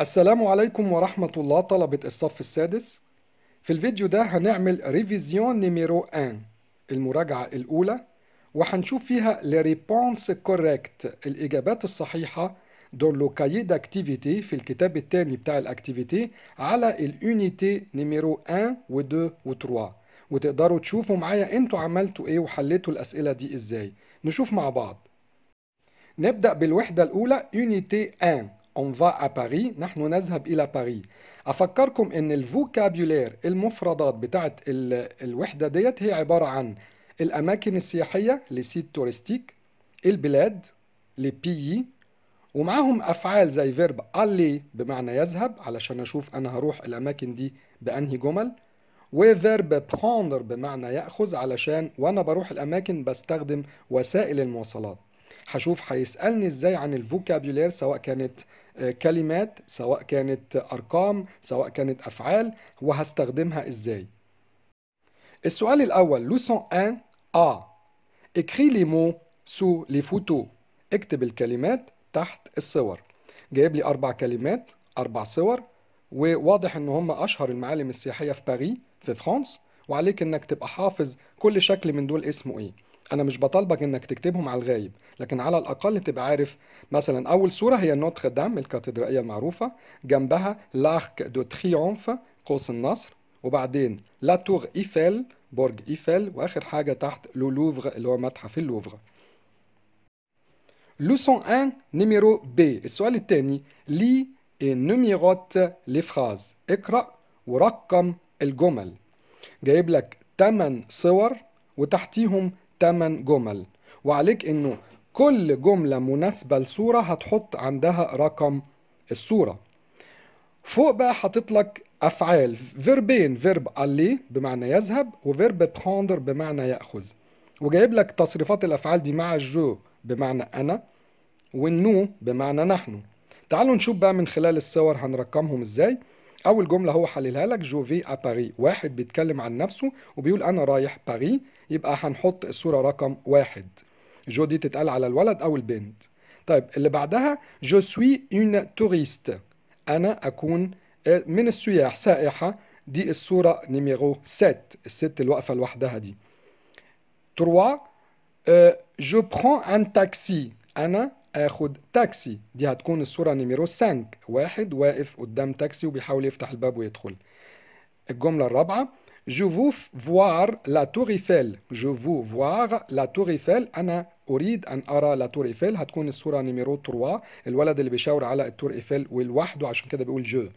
السلام عليكم ورحمة الله طلبة الصف السادس في الفيديو ده هنعمل ريفيزيون نيميرو ان المراجعة الأولى وهنشوف فيها لريبونس ريبونس كوريكت الإجابات الصحيحة دور لو كايد داكتيفيتي في الكتاب الثاني بتاع الاكتيفيتي على اليونيتي نيميرو 1 و 2 و 3 وتقدروا تشوفوا معايا انتوا عملتوا ايه وحليتوا الأسئلة دي ازاي نشوف مع بعض نبدأ بالوحدة الأولى يونيتي 1 on va à Paris نحن نذهب إلى باريس أفكركم إن الفوكابيولير المفردات بتاعت الوحدة ديت هي عبارة عن الأماكن السياحية لسيت تورستيك البلاد لبيي ومعاهم أفعال زي فيرب ألي بمعنى يذهب علشان أشوف أنا هروح الأماكن دي بأنهي جمل وفيرب بخوندر بمعنى يأخذ علشان وأنا بروح الأماكن بستخدم وسائل المواصلات هشوف هيسألني إزاي عن الفوكابيولير سواء كانت كلمات سواء كانت أرقام سواء كانت أفعال وهستخدمها إزاي السؤال الأول لوسون 1 ا آه. اكري لي مو سو لي فوتو اكتب الكلمات تحت الصور جايب لي أربع كلمات أربع صور وواضح إن هم أشهر المعالم السياحية في باريس في فرنسا وعليك إنك تبقى حافظ كل شكل من دول اسمه إيه انا مش بطالبك انك تكتبهم على الغايب لكن على الاقل تبقى عارف مثلا اول صوره هي نوتخ دام الكاتدرائيه المعروفه جنبها لارك دو تريومف قوس النصر وبعدين لا تور ايفيل برج ايفيل واخر حاجه تحت لو لوفر اللي هو متحف اللوفر لوسون 1 نيميرو بي السؤال الثاني لي نوميروت لي فراز اقرا ورقم الجمل جايب لك 8 صور وتحتيهم 8 جمل وعليك انه كل جملة مناسبة لصورة هتحط عندها رقم الصورة فوق بقى حاطط لك افعال فيربين فيرب الي بمعنى يذهب وفيرب بخاندر بمعنى ياخذ وجايب لك تصريفات الافعال دي مع الجو بمعنى انا والنو بمعنى نحن تعالوا نشوف بقى من خلال الصور هنرقمهم ازاي اول جمله هو حللها لك جو في ا باري واحد بيتكلم عن نفسه وبيقول انا رايح باري يبقى هنحط الصورة رقم واحد جو دي تتقال على الولد أو البنت طيب اللي بعدها جو سوي اون توريست أنا أكون آه، من السياح سائحة دي الصورة نيميرو 7 الست الواقفة لوحدها دي 3 جو برون ان تاكسي أنا آخد تاكسي دي هتكون الصورة نيميرو 5 واحد واقف قدام تاكسي وبيحاول يفتح الباب ويدخل الجملة الرابعة Je veux voir la tour Eiffel. Je veux voir la tour Eiffel. أنا أريد أن أرى لا تور إيفيل هتكون الصورة نيميرو 3 الولد اللي بيشاور على التور إيفيل ولوحده عشان كده بيقول جو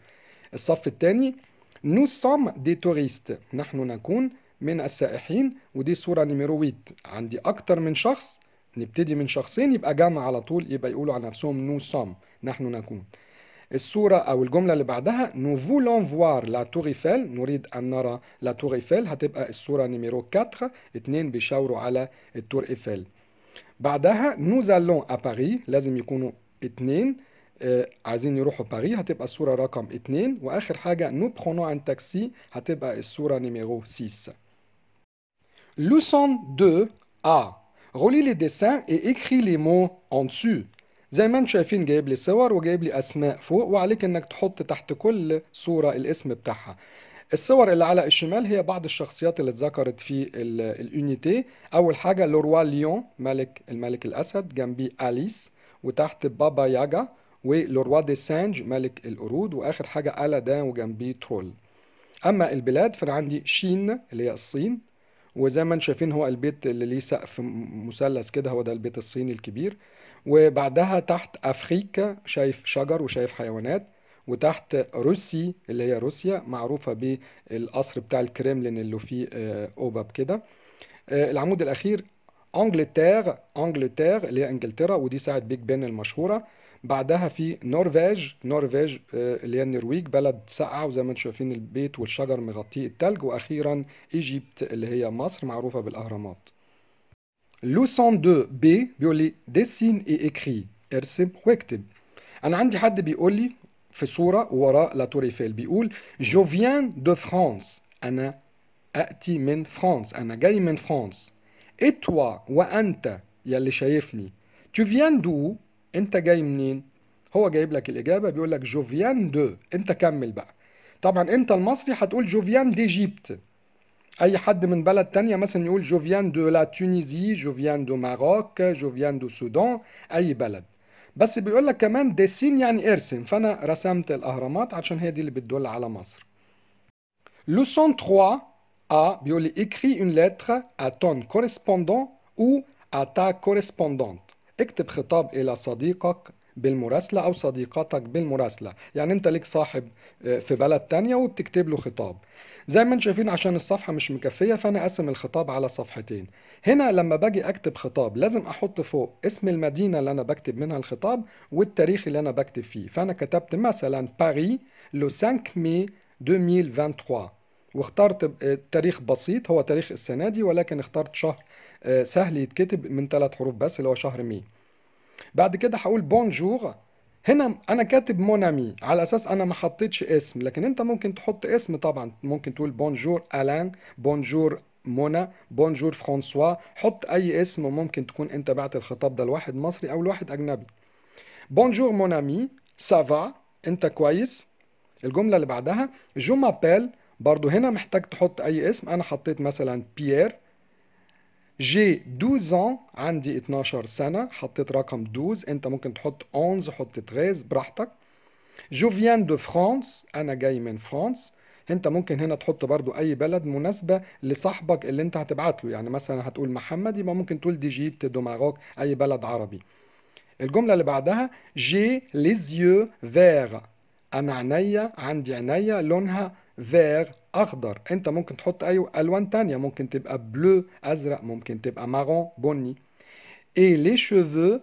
الصف الثاني نو سام دي توريست نحن نكون من السائحين ودي صورة نيميرو 8 عندي أكتر من شخص نبتدي من شخصين يبقى جمع على طول يبقى يقولوا على نفسهم نو سام نحن نكون اللي بعدها nous voulons voir la tour Eiffel نريد la nous allons à Paris لازم يكونوا اتنين عايزين يروحوا هتبقى رقم 2 Leçon 2 A. Relis les dessins et écris les mots en dessus. زي ما انتم شايفين جايب لي صور وجايب لي اسماء فوق وعليك انك تحط تحت كل صورة الاسم بتاعها الصور اللي على الشمال هي بعض الشخصيات اللي اتذكرت في اليونيتي اول حاجة لوروا ليون ملك الملك الاسد جنبيه اليس وتحت بابا ياجا ولوروا دي سانج ملك القرود واخر حاجة الادان وجنبيه ترول اما البلاد فانا عندي شين اللي هي الصين وزي ما انتم شايفين هو البيت اللي ليه سقف مثلث كده هو ده البيت الصيني الكبير وبعدها تحت أفريكا شايف شجر وشايف حيوانات وتحت روسي اللي هي روسيا معروفة بالقصر بتاع الكريملين اللي فيه آه، أوباب كده آه، العمود الأخير انجلتير انجلتير اللي هي انجلترا ودي ساعة بيج بن المشهورة بعدها في نرويج نرويج آه، اللي هي النرويج بلد ساقعة وزي ما انتم شايفين البيت والشجر مغطيه التلج واخيرا ايجيبت اللي هي مصر معروفة بالاهرامات لوسون 2 بي بيقول لي ديسين اي اكري ارسم واكتب انا عندي حد بيقول لي في صوره وراء لا تور ايفيل بيقول جو فيان دو فرانس انا اتي من فرانس انا جاي من فرانس توا وانت يلي شايفني تو فيان دو انت جاي منين هو جايب لك الاجابه بيقول لك جو فيان دو انت كمل بقى طبعا انت المصري هتقول جو فيان ديجيبت اي حد من بلد تانية مثلا يقول جو فيان دو لا تونيزي جو فيان دو ماروك جو فيان دو سودان اي بلد بس بيقول لك كمان ديسين يعني ارسم فانا رسمت الاهرامات عشان هي دي اللي بتدل على مصر لوسون 3 ا بيقول لي اكري اون لتر ا تون كوريسبوندون او ا تا كوريسبوندونت اكتب خطاب الى صديقك بالمراسلة أو صديقتك بالمراسلة يعني أنت ليك صاحب آه، في بلد تانية وبتكتب له خطاب زي ما انتم شايفين عشان الصفحة مش مكفية فأنا أقسم الخطاب على صفحتين هنا لما باجي أكتب خطاب لازم أحط فوق اسم المدينة اللي أنا بكتب منها الخطاب والتاريخ اللي أنا بكتب فيه فأنا كتبت مثلا باريس لو 5 مي 2023 واخترت آه، تاريخ بسيط هو تاريخ السنة دي ولكن اخترت شهر آه، سهل يتكتب من ثلاث حروف بس اللي هو شهر مي بعد كده هقول بونجور هنا انا كاتب مونامي على اساس انا ما حطيتش اسم لكن انت ممكن تحط اسم طبعا ممكن تقول بونجور الان بونجور منى بونجور فرانسوا حط اي اسم ممكن تكون انت بعت الخطاب ده لواحد مصري او لواحد اجنبي بونجور مونامي سافا انت كويس الجمله اللي بعدها جو مابيل برضو هنا محتاج تحط اي اسم انا حطيت مثلا بيير جي 12 عندي 12 سنة حطيت رقم 12 أنت ممكن تحط 11 حط 13 براحتك جو فيان دو فرانس أنا جاي من فرانس انت ممكن هنا تحط برضو اي بلد مناسبة لصاحبك اللي انت هتبعت له يعني مثلا هتقول محمد يبقى ممكن تقول دي جيبت دو ماروك اي بلد عربي الجملة اللي بعدها جي ليزيو فيغ انا عينيا عندي عينيا لونها فيغ اخضر انت ممكن تحط اي الوان تانية ممكن تبقى بلو ازرق ممكن تبقى مارون بني اي لي شوفو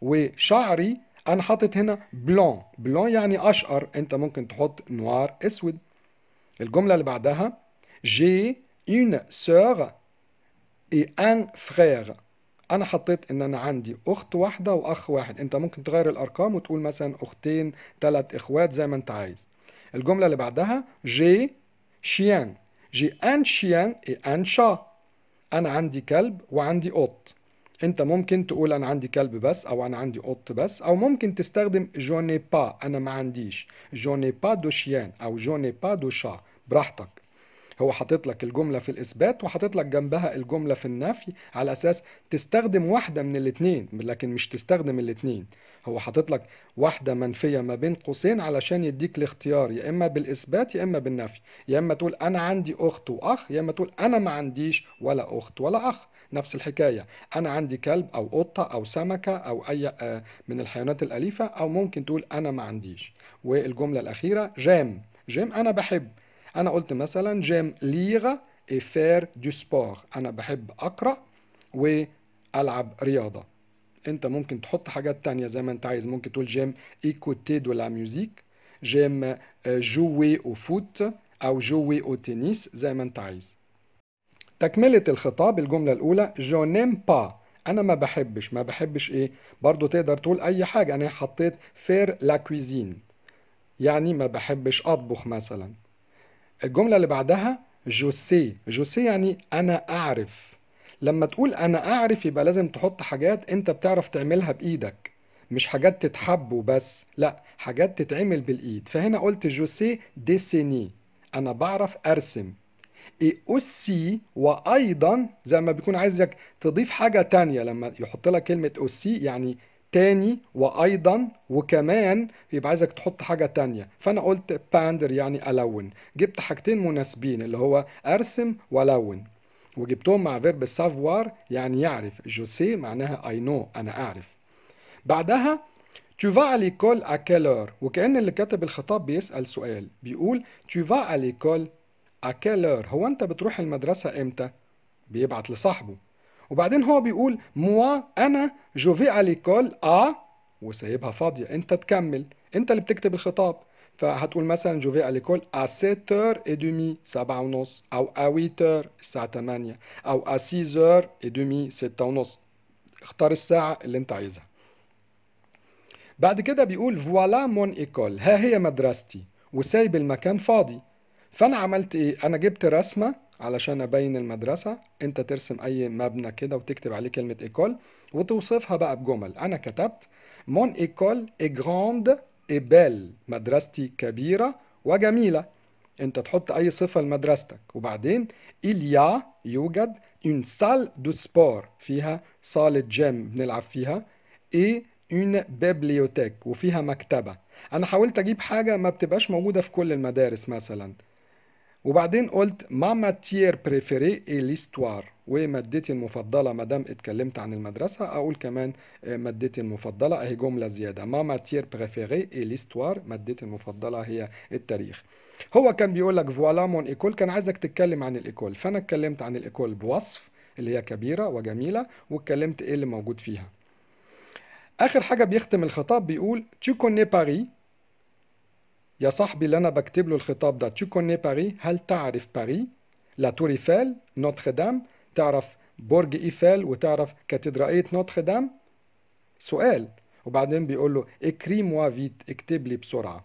وشعري انا حاطط هنا بلون بلون يعني اشقر انت ممكن تحط نوار اسود الجمله اللي بعدها جي اون سور اي ان فرير انا حطيت ان انا عندي اخت واحده واخ واحد انت ممكن تغير الارقام وتقول مثلا اختين ثلاث اخوات زي ما انت عايز الجمله اللي بعدها جي شيان جي ان شيان اي ان شا انا عندي كلب وعندي قط انت ممكن تقول انا عندي كلب بس او انا عندي قط بس او ممكن تستخدم جوني با انا ما عنديش جوني با دو شيان او جوني با دو شا براحتك هو حاطط لك الجمله في الاثبات وحاطط لك جنبها الجمله في النفي على اساس تستخدم واحده من الاثنين لكن مش تستخدم الاثنين هو حاطط لك واحده منفيه ما بين قوسين علشان يديك الاختيار يا اما بالاثبات يا اما بالنفي يا اما تقول انا عندي اخت واخ يا اما تقول انا ما عنديش ولا اخت ولا اخ نفس الحكايه انا عندي كلب او قطه او سمكه او اي آه، من الحيوانات الاليفه او ممكن تقول انا ما عنديش والجمله الاخيره جام جيم انا بحب انا قلت مثلا جيم ليغا اي فير دو سبور انا بحب اقرا والعب رياضه انت ممكن تحط حاجات تانية زي ما انت عايز ممكن تقول جيم ايكوتي دو لا ميوزيك جيم جوي آه، او فوت او جوي او تنس زي ما انت عايز تكملة الخطاب الجملة الأولى جو نيم با أنا ما بحبش ما بحبش إيه برضو تقدر تقول أي حاجة أنا حطيت فير لا كويزين يعني ما بحبش أطبخ مثلا الجملة اللي بعدها جوسي جوسي يعني أنا أعرف لما تقول أنا أعرف يبقى لازم تحط حاجات أنت بتعرف تعملها بإيدك مش حاجات تتحب وبس لا حاجات تتعمل بالإيد فهنا قلت جوسي ديسيني أنا بعرف أرسم إي أوسي وأيضا زي ما بيكون عايزك تضيف حاجة تانية لما يحط لك كلمة أوسي يعني تاني وايضا وكمان يبقى عايزك تحط حاجه تانية فانا قلت باندر يعني الون جبت حاجتين مناسبين اللي هو ارسم والون وجبتهم مع فيرب سافوار يعني يعرف جوسي معناها اي نو انا اعرف بعدها tu vas à l'école à quelle heure وكأن اللي كاتب الخطاب بيسأل سؤال بيقول tu vas à l'école à quelle heure هو انت بتروح المدرسة امتى بيبعت لصاحبه وبعدين هو بيقول موا انا جو في ليكول ا آه، وسايبها فاضيه انت تكمل انت اللي بتكتب الخطاب فهتقول مثلا جو في ليكول ا 7 اور اي دومي 7 ونص او ا 8 اور الساعه 8 او ا 6 اور اي دومي 6 ونص اختار الساعه اللي انت عايزها بعد كده بيقول فوالا مون ايكول ها هي مدرستي وسايب المكان فاضي فانا عملت ايه انا جبت رسمه علشان ابين المدرسه انت ترسم اي مبنى كده وتكتب عليه كلمه ايكول وتوصفها بقى بجمل انا كتبت مون ايكول اي جراند اي بيل مدرستي كبيره وجميله انت تحط اي صفه لمدرستك وبعدين اليا يوجد اون سال دو سبور فيها صاله جيم بنلعب فيها اي اون بيبليوتيك وفيها مكتبه انا حاولت اجيب حاجه ما بتبقاش موجوده في كل المدارس مثلا وبعدين قلت ما ماتير بريفيري اي ليستوار ومادتي المفضلة ما دام اتكلمت عن المدرسة أقول كمان آه، مادتي المفضلة أهي جملة زيادة ما ماتير بريفيري اي ليستوار مادتي المفضلة هي التاريخ هو كان بيقول لك فوالا مون ايكول كان عايزك تتكلم عن الايكول فأنا اتكلمت عن الايكول بوصف اللي هي كبيرة وجميلة واتكلمت ايه اللي موجود فيها آخر حاجة بيختم الخطاب بيقول تو كوني Paris يا صاحبي اللي أنا بكتب له الخطاب ده تو كوني باري هل تعرف باري لا تور إيفيل نوتردام تعرف برج إيفيل وتعرف كاتدرائية نوتردام سؤال وبعدين بيقول له اكري موا فيت اكتب لي بسرعة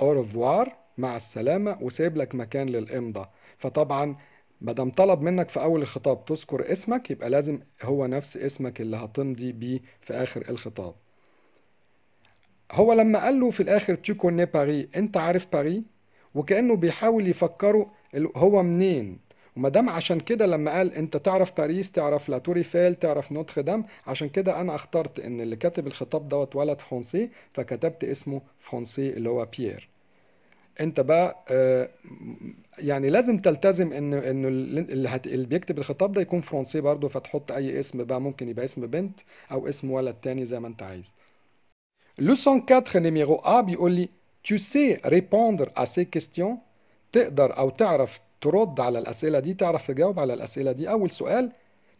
اورفوار مع السلامة وسايب لك مكان للإمضة فطبعا ما دام طلب منك في أول الخطاب تذكر اسمك يبقى لازم هو نفس اسمك اللي هتمضي بيه في آخر الخطاب هو لما قال له في الاخر tu connais باري انت عارف باري وكانه بيحاول يفكره هو منين وما دام عشان كده لما قال انت تعرف باريس تعرف لاتوري فيل تعرف نوتردام عشان كده انا اخترت ان اللي كاتب الخطاب دوت ولد فرنسي فكتبت اسمه فرنسي اللي هو بيير انت بقى آه، يعني لازم تلتزم ان انه اللي بيكتب الخطاب ده يكون فرنسي برضه فتحط اي اسم بقى ممكن يبقى اسم بنت او اسم ولد تاني زي ما انت عايز لوسون 4 نيميرو A بيقول لي tu sais répondre à ces questions تقدر أو تعرف ترد على الأسئلة دي تعرف تجاوب على الأسئلة دي أول سؤال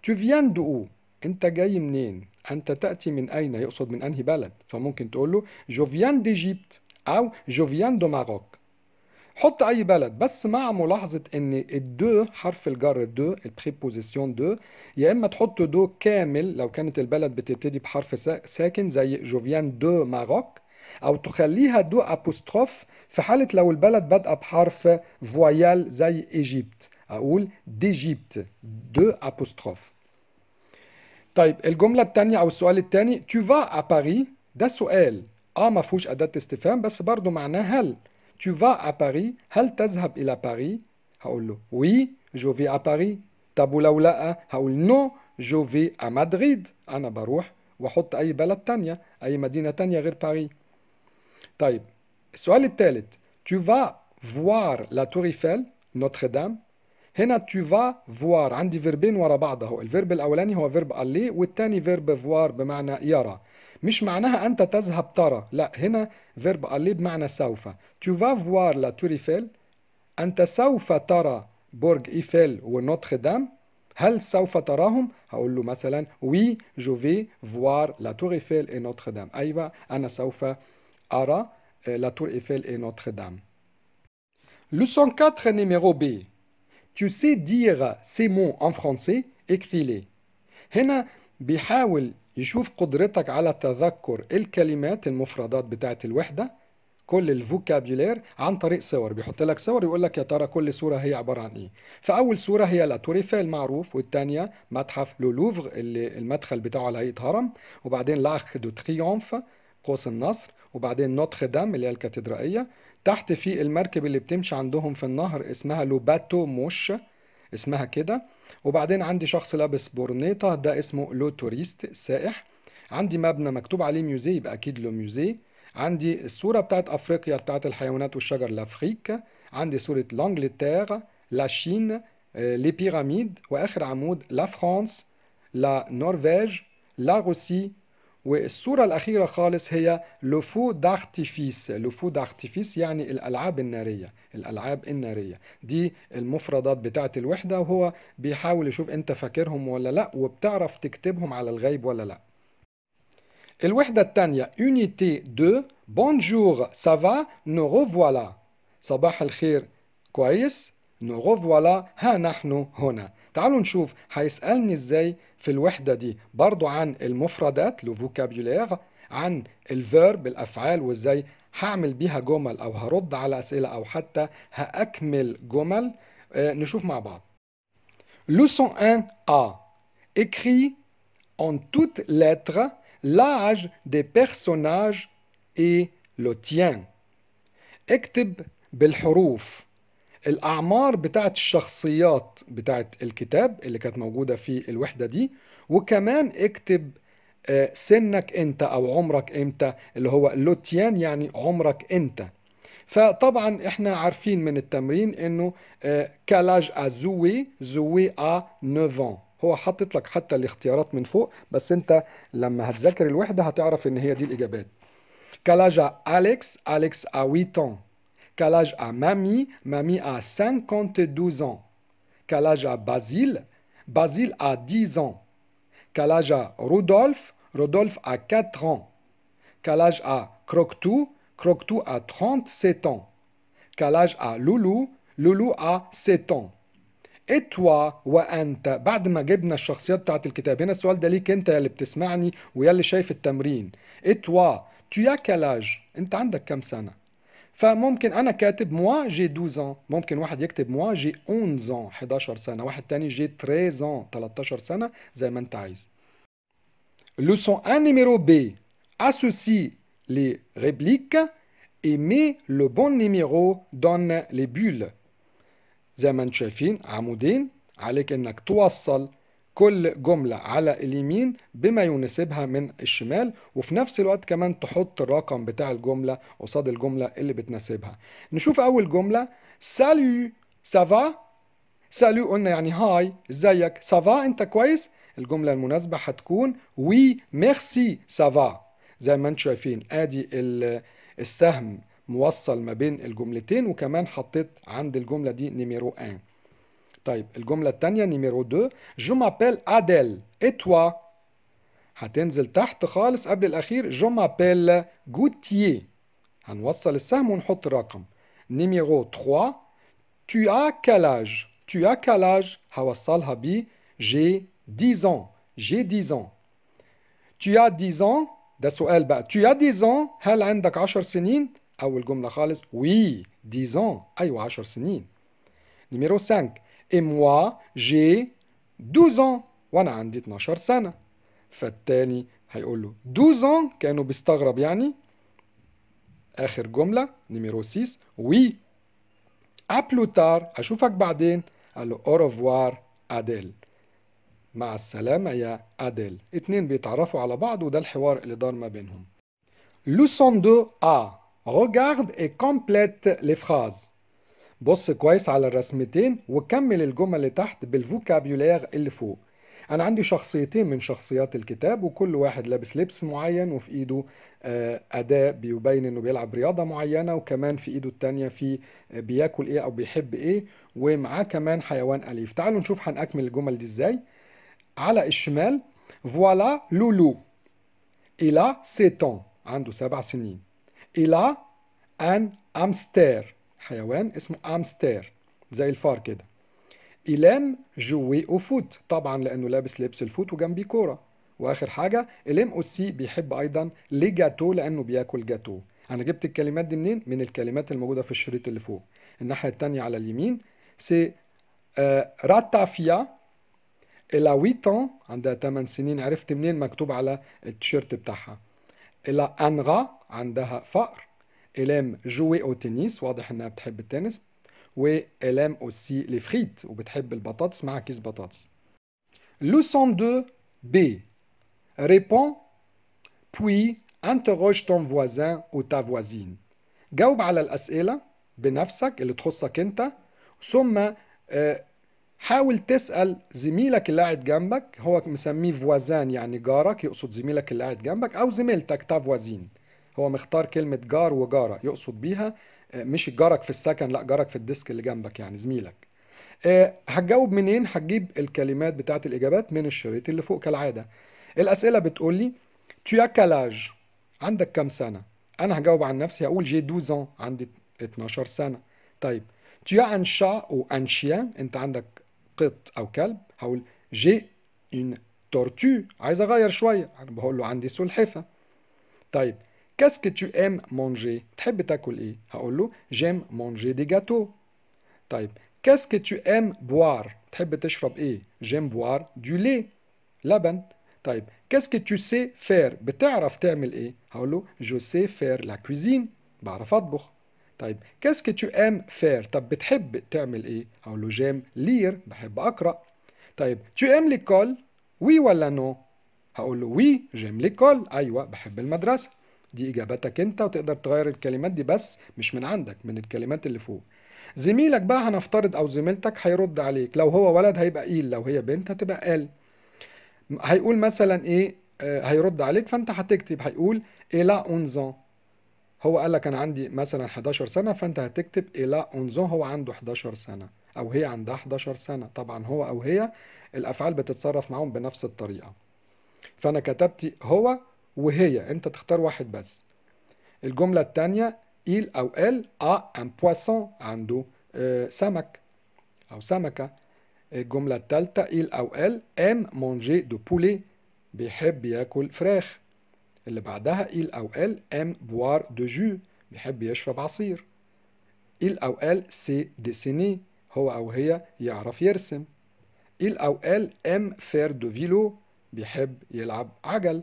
tu viens d'où أنت جاي منين أنت تأتي من أين يقصد من أنهي بلد فممكن تقول له je viens d'Égypte أو je viens de Maroc حط اي بلد بس مع ملاحظه ان الدو حرف الجر دو البريبوزيسيون دو يا اما تحط دو كامل لو كانت البلد بتبتدي بحرف ساكن زي جوفيان دو ماروك او تخليها دو ابوستروف في حاله لو البلد بادئه بحرف فويال زي ايجيبت اقول ديجيبت دو ابوستروف طيب الجمله الثانيه او السؤال الثاني تو فا ا باري ده سؤال اه ما فيهوش اداه استفهام بس برضو معناه هل Tu vas à Paris هل تذهب إلى Paris هقول له Oui, je vais à Paris. طب ولو لأ هقول No, je vais à Madrid. أنا بروح وأحط أي بلد تانية أي مدينة تانية غير باريس. طيب السؤال الثالث Tu vas voir la Tour Eiffel نوتردام هنا tu vas voir عندي فيربين ورا بعض اهو الفيرب الاولاني هو فيرب aller والثاني فيرب voir بمعنى يرى مش معناها أنت تذهب ترى لا هنا فيرب aller بمعنى سوف تو vas voir لا tour إيفيل؟ أنت سوف ترى برج إيفيل ونوتر دام هل سوف تراهم؟ هقول له مثلا وي جو في فوار لا تور ايفيل اي نوتر دام أيوة أنا سوف أرى لا تور ايفيل اي نوتر دام Leçon 4 numéro B Tu sais dire ces mots en français, écris-les. هنا بيحاول يشوف قدرتك على تذكر الكلمات المفردات بتاعة الوحدة كل الفوكابيولير عن طريق صور بيحط لك صور يقول لك يا ترى كل صورة هي عبارة عن ايه فأول صورة هي لا توريفيل المعروف والثانية متحف لو لوفر اللي المدخل بتاعه على هيئة هرم وبعدين لارك دو تريومف قوس النصر وبعدين نوتردام اللي هي الكاتدرائية تحت في المركب اللي بتمشي عندهم في النهر اسمها لوباتو موش اسمها كده وبعدين عندي شخص لابس بورنيطة ده اسمه لو توريست السائح عندي مبنى مكتوب عليه ميوزي يبقى أكيد لو ميوزي عندي الصورة بتاعت أفريقيا بتاعت الحيوانات والشجر لافريك عندي صورة لانجلتير لا شين آه، لي بيراميد وآخر عمود لا فرانس لا نورفيج لا روسي والصورة الأخيرة خالص هي لو فو دارتيفيس لو فو دارتيفيس يعني الألعاب النارية الألعاب النارية دي المفردات بتاعة الوحدة وهو بيحاول يشوف أنت فاكرهم ولا لأ وبتعرف تكتبهم على الغيب ولا لأ الوحدة الثانية يونيتي دو بونجور سافا نو nous صباح الخير كويس نو revoilà ها نحن هنا تعالوا نشوف هيسألني ازاي في الوحدة دي برضو عن المفردات لو فوكابيولير عن الفيرب الأفعال وازاي هعمل بيها جمل أو هرد على أسئلة أو حتى هأكمل جمل آه، نشوف مع بعض لوسون 1 A Écris en toutes lettres l'âge des personnages et le tien. اكتب بالحروف الاعمار بتاعت الشخصيات بتاعت الكتاب اللي كانت موجوده في الوحده دي وكمان اكتب آه، سنك انت او عمرك امتى اللي هو لوتيان يعني عمرك انت فطبعا احنا عارفين من التمرين انه آه، كالاج ا زوي زوي ا نوفون هو حاطط لك حتى الاختيارات من فوق بس انت لما هتذاكر الوحده هتعرف ان هي دي الاجابات كالاج اليكس اليكس ا 8 Quel âge a Mamie Mamie a 52 ans. Quel âge a Basile Basile a 10 ans. Quel âge a Rodolphe Rodolphe a 4 ans. Quel âge a Croctou Croctou a 37 ans. Quel âge a Loulou Loulou a 7 ans. Et toi, بعد ما جبنا الشخصيات بتاعت الكتاب هنا السؤال ده ليك انت يا اللي بتسمعني ويا اللي شايف التمرين toi, tu as quel âge انت عندك كام سنه فممكن انا كاتب موا جي 12 ans ممكن واحد يكتب موا جي 11 ans 11 سنه واحد ثاني جي 13 ans 13 سنه زي ما انت عايز Leçon 1 numéro B associe les répliques et met le bon numéro dans les bulles زي ما انت شايفين عمودين عليك انك توصل كل جملة على اليمين بما يناسبها من الشمال وفي نفس الوقت كمان تحط الرقم بتاع الجملة قصاد الجملة اللي بتناسبها نشوف أول جملة سالو سافا سالو قلنا يعني هاي ازيك سافا انت كويس الجملة المناسبة هتكون وي ميرسي سافا زي ما انتم شايفين ادي السهم موصل ما بين الجملتين وكمان حطيت عند الجملة دي نيميرو 1 numéro 2 je m'appelle Adèle et toi هتنزل تحت خالص قبل الأخير جو مابيل جوتيي هنوصل السهم ونحط رقم نيميرو 3 tu as quel âge tu as quel âge هوصلها ب j'ai 10 ans j'ai 10 ans tu as 10 ans ده سؤال بقى tu as 10 ans هل عندك 10 سنين أول جملة خالص oui 10 ans أيوة 10 سنين نيميرو 5 et moi j'ai 12 ans وانا عندي 12 سنة فالتاني هيقول له 12 ans كأنه بيستغرب يعني آخر جملة نيميرو 6 وي à plus أشوفك بعدين قال له او revoir أديل مع السلامة يا أديل اتنين بيتعرفوا على بعض وده الحوار اللي دار ما بينهم لوسون دو ا Regarde et complète les phrases بص كويس على الرسمتين وكمل الجمل اللي تحت بالفوكابيولير اللي فوق أنا عندي شخصيتين من شخصيات الكتاب وكل واحد لابس لبس معين وفي إيده آه، أداة بيبين إنه بيلعب رياضة معينة وكمان في إيده التانية في آه، بياكل إيه أو بيحب إيه ومعاه كمان حيوان أليف تعالوا نشوف هنأكمل الجمل دي إزاي على الشمال فوالا لولو إلا سيتون عنده سبع سنين إلا أن أمستر حيوان اسمه امستير زي الفار كده إيلام جوي أو فوت طبعا لأنه لابس لبس الفوت وجنبي كورة وآخر حاجة إيلام أوسي بيحب أيضا لجاتو لأنه بياكل جاتو أنا جبت الكلمات دي منين؟ من الكلمات الموجودة في الشريط اللي فوق الناحية التانية على اليمين سي آه، راتافيا إلا ويتون عندها 8 سنين عرفت منين مكتوب على التيشيرت بتاعها إلا أنغا عندها فقر إلام جوي أو تنس واضح إنها بتحب التنس وإلام أوسي لي فريت وبتحب البطاطس مع كيس بطاطس Leçon 2 بي ريبون بوي انتروج ton فوازان او تا فوازين جاوب على الأسئلة بنفسك اللي تخصك أنت ثم حاول تسأل زميلك اللي قاعد جنبك هو مسميه فوازان يعني جارك يقصد زميلك اللي قاعد جنبك أو زميلتك تا فوازين هو مختار كلمة جار وجارة يقصد بيها آه، مش جارك في السكن لا جارك في الديسك اللي جنبك يعني زميلك آه، هتجاوب منين هتجيب الكلمات بتاعت الإجابات من الشريط اللي فوق كالعادة الأسئلة بتقول لي تو كالاج عندك كام سنة أنا هجاوب عن نفسي هقول جي دوزان عندي 12 سنة طيب تو ان شا او ان شيان أنت عندك قط أو كلب هقول جي اون تورتو عايز أغير شوية أنا بقول له عندي سلحفة طيب Qu'est-ce que tu aimes manger J'aime manger des gâteaux. Qu'est-ce que tu aimes boire eh, J'aime boire du lait. Qu'est-ce que tu sais faire eh, Je sais faire la cuisine. Qu'est-ce que tu aimes faire eh, J'aime lire. Tu aimes l'école Oui ou non Oui, j'aime l'école. دي اجابتك انت وتقدر تغير الكلمات دي بس مش من عندك من الكلمات اللي فوق زميلك بقى هنفترض او زميلتك هيرد عليك لو هو ولد هيبقى قيل لو هي بنت هتبقى قال هيقول مثلا ايه آه، هيرد عليك فانت هتكتب هيقول إلا إيه اونزون هو قال لك انا عندي مثلا 11 سنه فانت هتكتب إلا إيه اونزون هو عنده 11 سنه او هي عندها 11 سنه طبعا هو او هي الافعال بتتصرف معاهم بنفس الطريقه فانا كتبت هو وهي انت تختار واحد بس الجملة التانية il أو ال a un poisson عنده آه، سمك أو سمكة الجملة التالتة il أو ال aime manger de poulet بيحب ياكل فراخ اللي بعدها il أو ال aime boire de jus بيحب يشرب عصير il أو ال سي ديسيني هو أو هي يعرف يرسم il أو ال aime faire de vélo بيحب يلعب عجل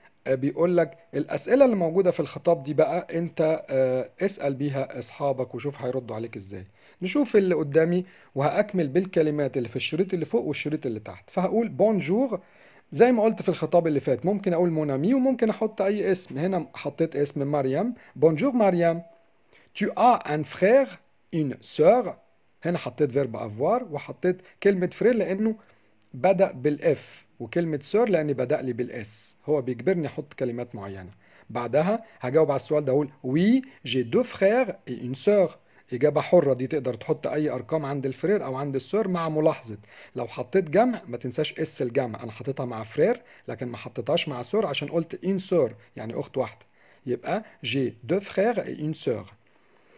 آه، بيقول لك الأسئلة اللي موجودة في الخطاب دي بقى أنت آه، اسأل بيها أصحابك وشوف هيردوا عليك إزاي نشوف اللي قدامي وهأكمل بالكلمات اللي في الشريط اللي فوق والشريط اللي تحت فهقول بونجور زي ما قلت في الخطاب اللي فات ممكن أقول مونامي وممكن أحط أي اسم هنا حطيت اسم مريم بونجور مريم tu as un frère une sœur هنا حطيت فيرب افوار وحطيت كلمة فرير لأنه بدأ بالإف وكلمة سير لأني بدأ لي بالإس هو بيجبرني أحط كلمات معينة بعدها هجاوب على السؤال ده أقول وي جي دو فخير اي اون سير إجابة حرة دي تقدر تحط أي أرقام عند الفرير أو عند السير مع ملاحظة لو حطيت جمع ما تنساش اس الجمع أنا حطيتها مع فرير لكن ما حطيتهاش مع سير عشان قلت اون سير يعني أخت واحدة يبقى جي دو فخير اي اون سير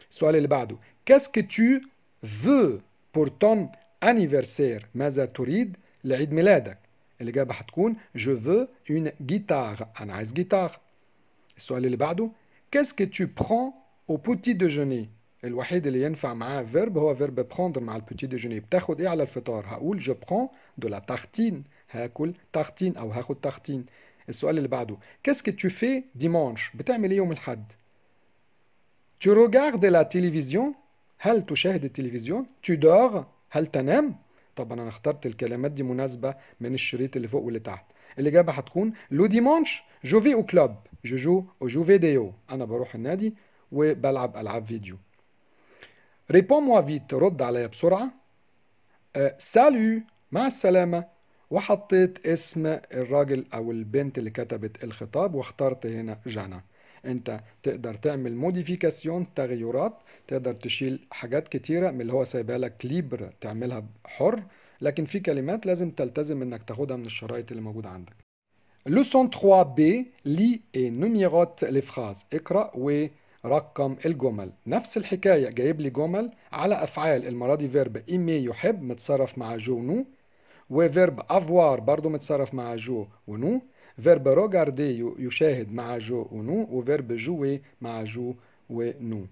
السؤال اللي بعده كاسكي تو فو بور تون أنيفرسير ماذا تريد لعيد ميلادك je veux une guitare أنا عايز جيتار السؤال qu'est-ce que tu prends au petit déjeuner الوحيد اللي ينفع معاه tartine. هو فيرب que مع البوتي ديجوني بتاخد ايه على الفطار هقول جو برون دو لا تارتين هاكل تارتين طب انا اخترت الكلمات دي مناسبه من الشريط اللي فوق واللي تحت الاجابه هتكون لو جو جوفي او كلوب جوجو او جو فيديو انا بروح النادي وبلعب العاب فيديو ريبون موا فيت رد عليا بسرعه أه سالو مع السلامه وحطيت اسم الراجل او البنت اللي كتبت الخطاب واخترت هنا جانا انت تقدر تعمل موديفيكاسيون تغيرات تقدر تشيل حاجات كتيره من اللي هو سايبها لك ليبر تعملها حر لكن في كلمات لازم تلتزم انك تاخدها من الشرايط اللي موجوده عندك لوسون 3 بي لي اي نوميروت لي فراز اقرا و رقم الجمل نفس الحكاية جايب لي جمل على أفعال المرة دي فيرب إيمي يحب متصرف مع جو نو وفيرب أفوار برضو متصرف مع جو ونو فيرب روغاردي يشاهد مع جو ونو وفيرب جوي مع جو ونو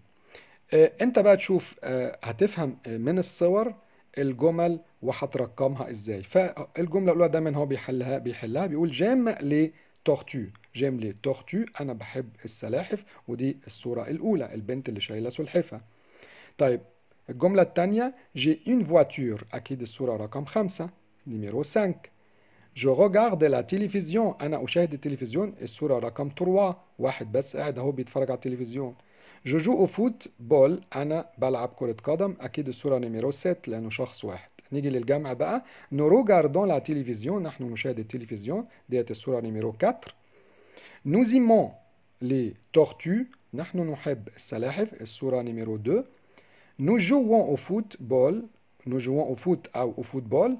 انت بقى تشوف هتفهم من الصور الجمل وهترقمها ازاي فالجمله الاولى دايما هو بيحلها بيحلها بيقول جيم لي تورتو جيم لي تورتو انا بحب السلاحف ودي الصوره الاولى البنت اللي شايله سلحفه طيب الجمله الثانيه جي اون فواتور اكيد الصوره رقم خمسة نيميرو 5 Je regarde la télévision, je vois de télévision, et sura a un 3, un numéro 1. Si je télévision je joue au football, anna joue au football, c'est certain sura numéro 7 ne veut pas être une seule personne. On Nous regardons la télévision, nous regardons de télévision. C'est sura numéro 4. Nous aimons les tortues, anna aimons la selahif, c'est sura numéro 2. Nous jouons au football, Nous jouons au foot ou au football,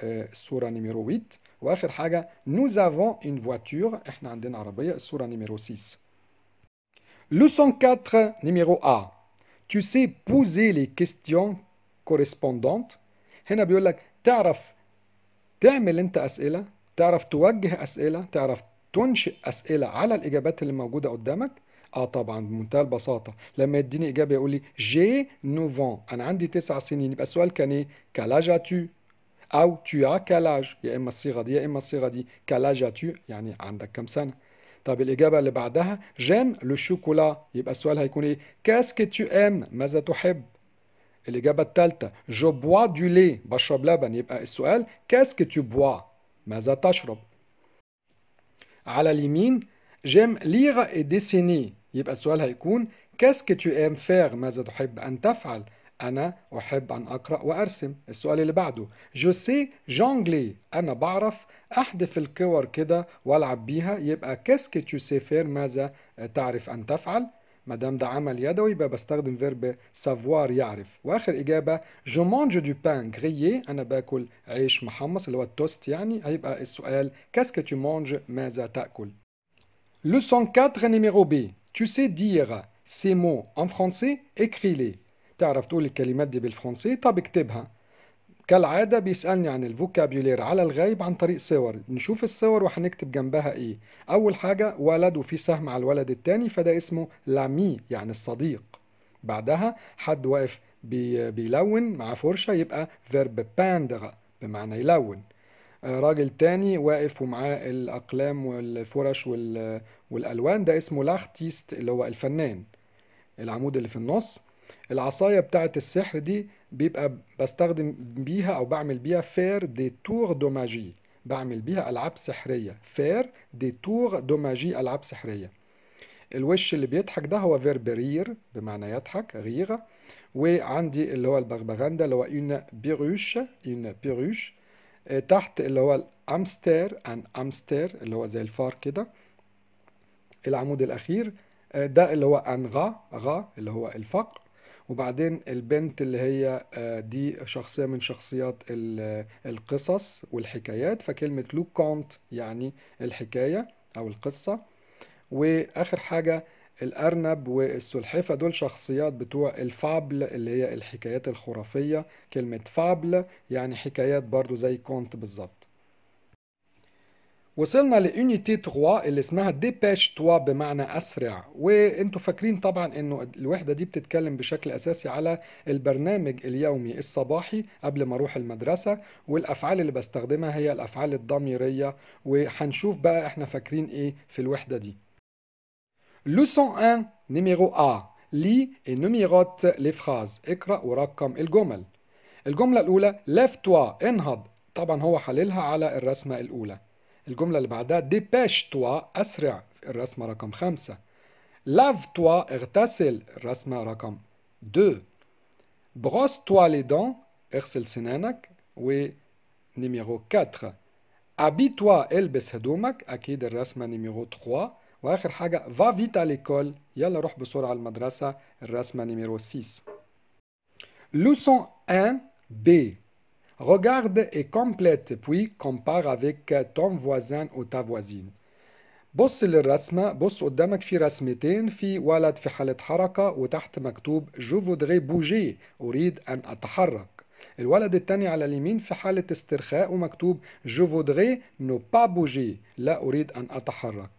آه، الصورة نيميرو 8 وآخر حاجة nous avons une voiture احنا عندنا عربية الصورة نيميرو 6 Leçon 4 نيميرو A Tu sais poser les questions correspondantes هنا بيقول لك تعرف تعمل انت أسئلة تعرف توجه أسئلة تعرف تنشئ أسئلة على الإجابات اللي موجودة قدامك اه طبعا بمنتهى البساطه لما يديني اجابه يقول لي جي نوفون انا عندي تسع سنين يبقى السؤال كان ايه كالاجاتو أو tu as quel âge يا إما الصيغة دي يا إما الصيغة دي quel âge tu يعني عندك كم سنة طب الإجابة اللي بعدها جيم لو شوكولا يبقى السؤال هيكون إيه كاسكي تو أم ماذا تحب الإجابة الثالثة جو بوا دو لي بشرب لبن يبقى السؤال كاسكي تو بوا ماذا تشرب على اليمين جيم ليغ اي ديسيني يبقى السؤال هيكون كاسكي تو أم فيغ ماذا تحب أن تفعل أنا أحب أن أقرأ وأرسم السؤال اللي بعده جو سي جونجلي أنا بعرف أحذف الكور كده وألعب بيها يبقى كاسك تو سي فير ماذا تعرف أن تفعل ما دام ده عمل يدوي يبقى بستخدم فيرب سافوار يعرف واخر اجابه جو مانج دو بان غريي انا باكل عيش محمص اللي هو التوست يعني هيبقى السؤال كاسكو تو مانج ماذا تاكل لو 104 نيميرو بي تو سي دير سي مو ان francais اكري لي تعرف تقول الكلمات دي بالفرنسي طب اكتبها كالعادة بيسألني عن الفوكابيولير على الغايب عن طريق صور نشوف الصور وهنكتب جنبها ايه أول حاجة ولد وفي سهم على الولد التاني فده اسمه لامي يعني الصديق بعدها حد واقف بي بيلون مع فرشة يبقى فيرب باندغ بمعنى يلون آه، راجل تاني واقف ومعاه الأقلام والفرش وال... والألوان ده اسمه لاختيست اللي هو الفنان العمود اللي في النص العصاية بتاعة السحر دي بيبقى بستخدم بيها أو بعمل بيها فير دي تور دو ماجي بعمل بيها ألعاب سحرية فير دي تور دو ماجي ألعاب سحرية الوش اللي بيضحك ده هو فيرب رير بمعنى يضحك غيغة وعندي اللي هو البغبغاندا اللي هو اون بيروش اون بيروش تحت اللي هو الامستر ان امستر اللي هو زي الفار كده العمود الاخير آه، ده اللي هو ان غا غا اللي هو الفقر وبعدين البنت اللي هي آه، دي شخصية من شخصيات آه، القصص والحكايات فكلمة لو كونت يعني الحكاية أو القصة وآخر حاجة الأرنب والسلحفة دول شخصيات بتوع الفابل اللي هي الحكايات الخرافية كلمة فابل يعني حكايات برضو زي كونت بالظبط وصلنا لأونيتي 3 اللي اسمها ديباش 3 بمعنى أسرع وانتوا فاكرين طبعا انه الوحدة دي بتتكلم بشكل أساسي على البرنامج اليومي الصباحي قبل ما أروح المدرسة والأفعال اللي بستخدمها هي الأفعال الضميرية وهنشوف بقى احنا فاكرين ايه في الوحدة دي لوسون 1 نيميرو A لي نيميروت لي فراز اقرأ ورقم الجمل الجملة الأولى لف توا انهض طبعا هو حللها على الرسمة الأولى الجملة اللي بعدها ديباش توا أسرع الرسمة رقم خمسة لاف توا اغتسل الرسمة رقم دو بروس توا لي دون اغسل سنانك و نيميرو 4 ابي توا البس هدومك أكيد الرسمة نيميرو 3 وآخر حاجة فا فيتا ليكول يلا روح بسرعة المدرسة الرسمة نيميرو سيس لوسون ان B Regarde et complète, puis compare avec ton voisin أو ta voisine. بص للرسمة بص قدامك في رسمتين في ولد في حالة حركة وتحت مكتوب جو فودغي بوجي أريد أن أتحرك الولد التاني على اليمين في حالة استرخاء ومكتوب جو فودغي نو با بوجي لا أريد أن أتحرك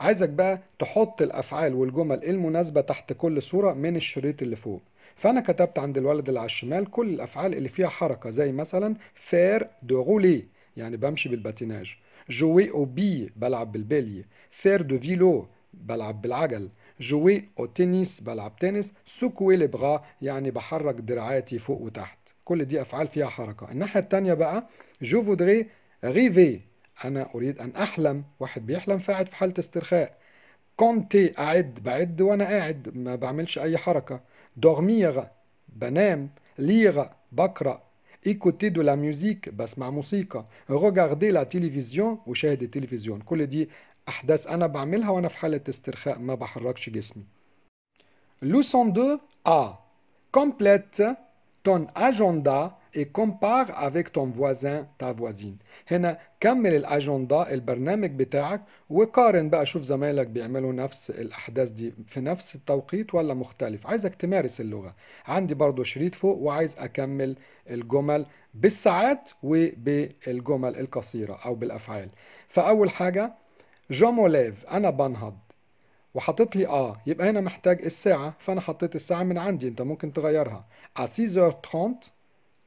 عايزك بقى تحط الأفعال والجمل المناسبة تحت كل صورة من الشريط اللي فوق فأنا كتبت عند الولد اللي على الشمال كل الأفعال اللي فيها حركة زي مثلا فير دو غولي يعني بمشي بالباتيناج جوي أو بي بلعب بالبلي فير دو فيلو بلعب بالعجل جوي أو تنس بلعب تنس سكوي لبغا يعني بحرك دراعاتي فوق وتحت كل دي أفعال فيها حركة الناحية التانية بقى جو فودري غيفي أنا أريد أن أحلم واحد بيحلم فاعد في حالة استرخاء كونتي أعد بعد وأنا قاعد ما بعملش أي حركة dormir, banem, lire, bakra, écouter de la musique, basma musique, regarder la télévision, وشاهد التلفزيون كل دي أحداث أنا بعملها وأنا في حالة استرخاء ما بحركش جسمي. Leçon 2 A. Complète ton agenda compare avec ton voisin ta voisine هنا كمل الاجنده البرنامج بتاعك وقارن بقى شوف زمايلك بيعملوا نفس الاحداث دي في نفس التوقيت ولا مختلف عايزك تمارس اللغه عندي برضو شريط فوق وعايز اكمل الجمل بالساعات وبالجمل القصيره او بالافعال فاول حاجه جو انا بنهض وحطيت لي اه يبقى هنا محتاج الساعة فأنا حطيت الساعة من عندي أنت ممكن تغيرها à 6h30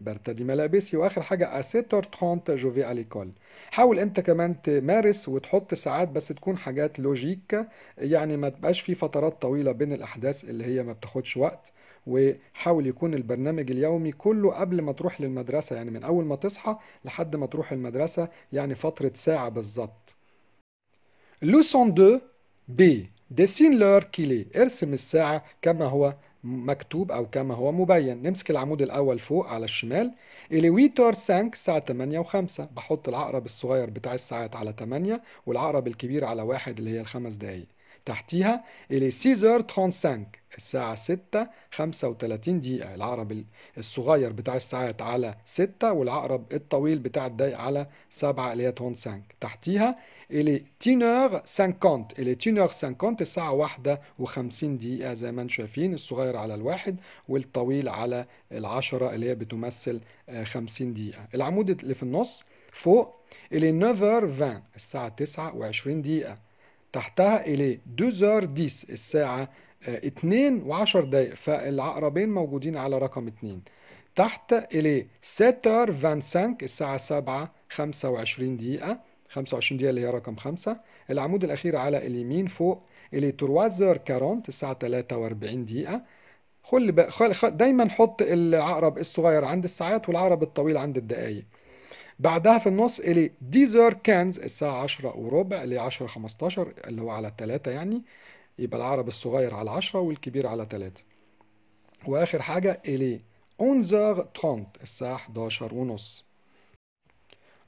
برتدي ملابسي واخر حاجه أ 7 7h30 جو في ليكول حاول انت كمان تمارس وتحط ساعات بس تكون حاجات لوجيك يعني ما تبقاش في فترات طويله بين الاحداث اللي هي ما بتاخدش وقت وحاول يكون البرنامج اليومي كله قبل ما تروح للمدرسه يعني من اول ما تصحى لحد ما تروح المدرسه يعني فتره ساعه بالظبط لوسون 2 بي ديسين لور كيلي ارسم الساعه كما هو مكتوب أو كما هو مبين نمسك العمود الأول فوق على الشمال إليويتور سانك الساعة 8 و5 بحط العقرب الصغير بتاع الساعات على 8 والعقرب الكبير على واحد اللي هي الخمس دقايق تحتيها الي سيزر 35 الساعة 6 35 دقيقة العقرب الصغير بتاع الساعات على 6 والعقرب الطويل بتاع الدقايق على 7 اللي هي 35 تحتيها il est 10h50 il est الى h الساعة 51 دقيقة زي ما انتم شايفين الصغير على الواحد والطويل على العشرة اللي هي بتمثل 50 دقيقة العمود اللي في النص فوق il est 9 h 20 الساعه 29 دقيقه تحتها الى 2h10 الساعة 2 و10 دقيقه فالعقربين موجودين على رقم 2 تحت الى 7h25 الساعة 7 25 دقيقة 25 دقيقة اللي هي رقم 5 العمود الأخير على اليمين فوق اللي تروازر h الساعة 43 دقيقة خل ب... خل... خل... دايما حط العقرب الصغير عند الساعات والعقرب الطويل عند الدقايق بعدها في النص اللي ديزر كانز الساعة 10 وربع اللي 10 15 اللي هو على 3 يعني يبقى العقرب الصغير على 10 والكبير على 3 واخر حاجة اللي اونزر 30 الساعة 11 ونص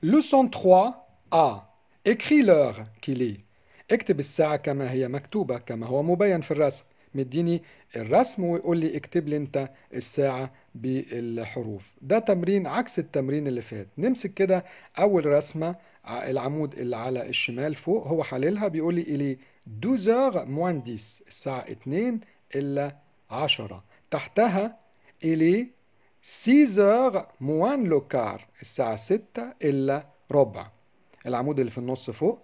لسون 3 آه اكري لور كيلي اكتب الساعة كما هي مكتوبة كما هو مبين في الرسم مديني الرسم ويقول لي اكتب لي انت الساعة بالحروف ده تمرين عكس التمرين اللي فات نمسك كده أول رسمة العمود اللي على الشمال فوق هو حللها بيقول لي إلي 12 موان 10 الساعة 2 إلا 10 تحتها إلي 6 موان لوكار الساعة 6 إلا ربع العمود اللي في النص فوق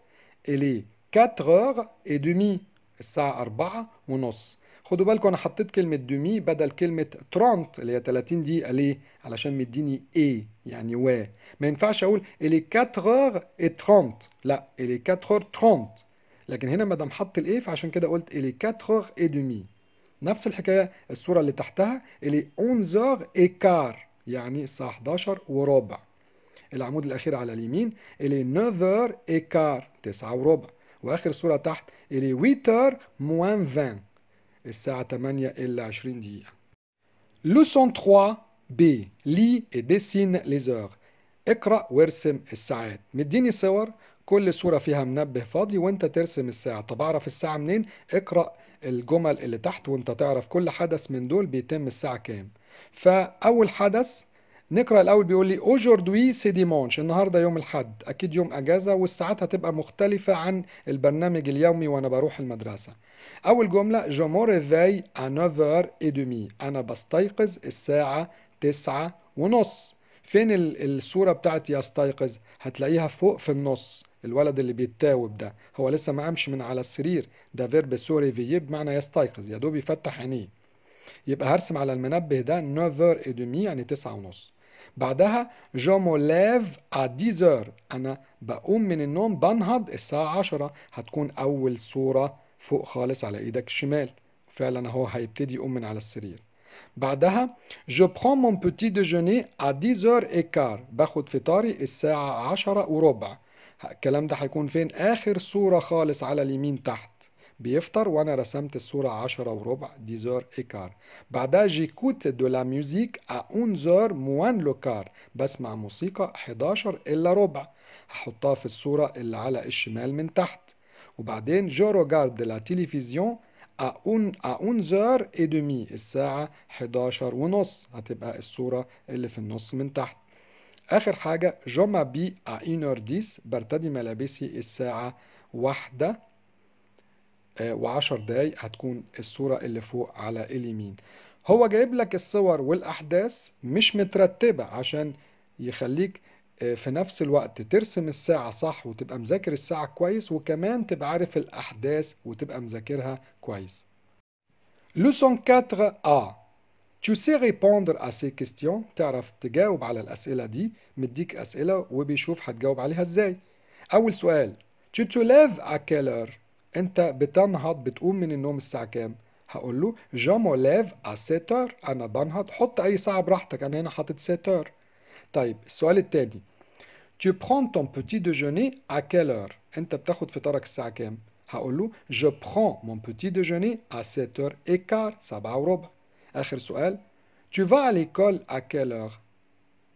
اليه 4 اور اي دومي الساعة 4 ونص خدوا بالكم انا حطيت كلمة دومي بدل كلمة ترونت اللي هي 30 دقيقة ليه؟ علشان مديني اي يعني و ما ينفعش اقول الي 4 اور اي 30 لا الي 4 اور 30 لكن هنا مادام حط الاي فعشان كده قلت الي 4 اور اي دومي نفس الحكاية الصورة اللي تحتها الي 11 اور اي كار يعني الساعة 11 وربع العمود الاخير على اليمين الي 9 h ايكار 9 وربع واخر صوره تحت الي 8 موان 20 الساعه 8 الا 20 دقيقه لوسون 3 بي لي ديسين لي اقرا وارسم الساعات مديني صور كل صورة فيها منبه فاضي وانت ترسم الساعة طب اعرف الساعة منين اقرأ الجمل اللي تحت وانت تعرف كل حدث من دول بيتم الساعة كام فأول حدث نقرا الاول بيقول لي اوجوردوي سي ديمونش النهارده يوم الاحد اكيد يوم اجازه والساعات هتبقى مختلفه عن البرنامج اليومي وانا بروح المدرسه اول جمله جو مو ريفاي ا 9 انا بستيقظ الساعه 9 ونص فين الصوره بتاعت يستيقظ هتلاقيها فوق في النص الولد اللي بيتاوب ده هو لسه ما قامش من على السرير ده فيرب سوريفيي بمعنى يستيقظ يا دوب يفتح عينيه يبقى هرسم على المنبه ده 9 دمي يعني 9 ونص بعدها جو موليف ا ديزور انا بقوم من النوم بنهض الساعة عشرة هتكون اول صورة فوق خالص على ايدك الشمال فعلا هو هيبتدي يقوم من على السرير بعدها جو برون مون بوتي ديجوني ا 10 ايكار باخد فطاري الساعة عشرة وربع الكلام ده هيكون فين اخر صورة خالص على اليمين تحت بيفطر وانا رسمت الصورة عشرة وربع ديزور ايكار بعدها جيكوت دو لا ميوزيك اون اونزور موان لوكار بسمع موسيقى 11 الا ربع هحطها في الصورة اللي على الشمال من تحت وبعدين جو روغارد لا تيليفزيون اون زور اونزور اي دومي الساعة 11 ونص هتبقى الصورة اللي في النص من تحت آخر حاجة جو مابي ا ديس برتدي ملابسي الساعة واحدة و10 دقايق هتكون الصورة اللي فوق على اليمين هو جايب لك الصور والأحداث مش مترتبة عشان يخليك آه، في نفس الوقت ترسم الساعة صح وتبقى مذاكر الساعة كويس وكمان تبقى عارف الأحداث وتبقى مذاكرها كويس لوسون 4 4A Tu sais répondre à ces questions تعرف تجاوب على الأسئلة دي مديك أسئلة وبيشوف هتجاوب عليها إزاي أول سؤال Tu te lèves à quelle heure انت بتنهض بتقوم من النوم الساعه كام هقول له جامولاف ا سيتور انا بنهض حط اي ساعه براحتك انا هنا حاطط سيتور طيب السؤال التاني tu prends ton petit déjeuner à quelle heure انت بتاخد فطارك الساعه كام هقول له je prends mon petit déjeuner à et quart سبعة وربع اخر سؤال tu vas à l'école à quelle heure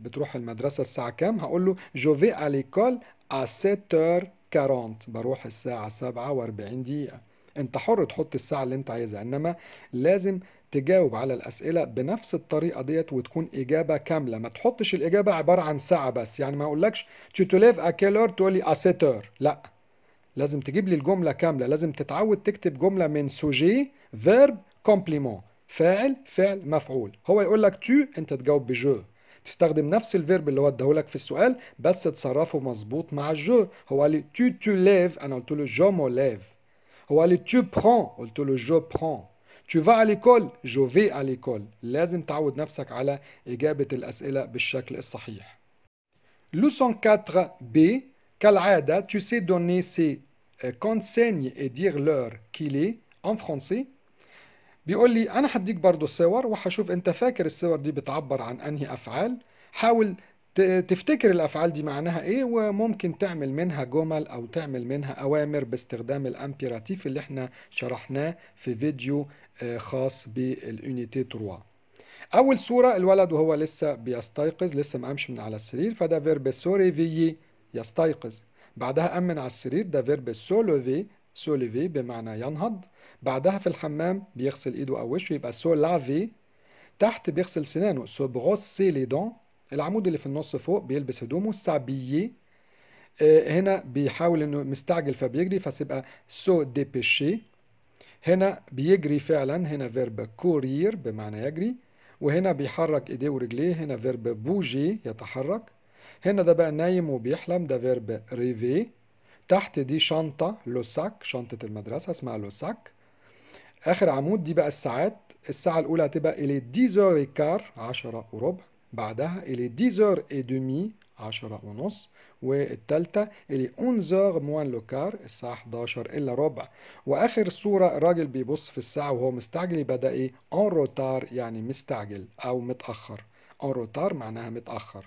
بتروح المدرسه الساعه كام هقول له je vais à l'école à كارونت بروح الساعة سبعة واربعين دقيقة انت حر تحط الساعة اللي انت عايزها انما لازم تجاوب على الأسئلة بنفس الطريقة ديت وتكون إجابة كاملة ما تحطش الإجابة عبارة عن ساعة بس يعني ما أقولكش توليف أكيلور تقول لي أسيتور لا لازم تجيب لي الجملة كاملة لازم تتعود تكتب جملة من سوجي فيرب كومبليمون فاعل فعل مفعول هو يقول لك تو انت تجاوب بجو تستخدم نفس الفيرب اللي هو اداهولك في السؤال بس تصرفه مظبوط مع الجو هو قال لي تو تو ليف انا قلت له جو مو ليف هو قال لي تو برون قلت له جو برون تو فا اليكول جو في اليكول لازم تعود نفسك على اجابه الاسئله بالشكل الصحيح لوسون 4 بي كالعاده تو سي دوني سي conseils اي دير لور كيلي ان فرونسي بيقول لي انا هديك برضو الصور وهشوف انت فاكر الصور دي بتعبر عن انهي افعال حاول تفتكر الافعال دي معناها ايه وممكن تعمل منها جمل او تعمل منها اوامر باستخدام الامبيراتيف اللي احنا شرحناه في فيديو آه، خاص باليونيتي 3 اول صوره الولد وهو لسه بيستيقظ لسه ما قامش من على السرير فده فيرب سوري في يستيقظ بعدها امن على السرير ده فيرب سولوفي سوليفي بمعنى ينهض بعدها في الحمام بيغسل ايده او وشه يبقى سو لافي تحت بيغسل سنانه سو بروسي لي دون العمود اللي في النص فوق بيلبس هدومه سابيي آه، هنا بيحاول انه مستعجل فبيجري فسيبقى سو ديبيشي هنا بيجري فعلا هنا فيرب كورير بمعنى يجري وهنا بيحرك ايديه ورجليه هنا فيرب بوجي يتحرك هنا ده بقى نايم وبيحلم ده فيرب ريفي تحت دي شنطة لوساك شنطة المدرسة اسمها لوساك آخر عمود دي بقى الساعات الساعة الأولى هتبقى إلي ديزور إيكار عشرة وربع بعدها إلي ديزور et عشرة ونص والتالتة إلي أونزور موان لوكار الساعة 11 إلا ربع وآخر صورة الراجل بيبص في الساعة وهو مستعجل يبقى ده إيه؟ أون روتار يعني مستعجل أو متأخر أون روتار معناها متأخر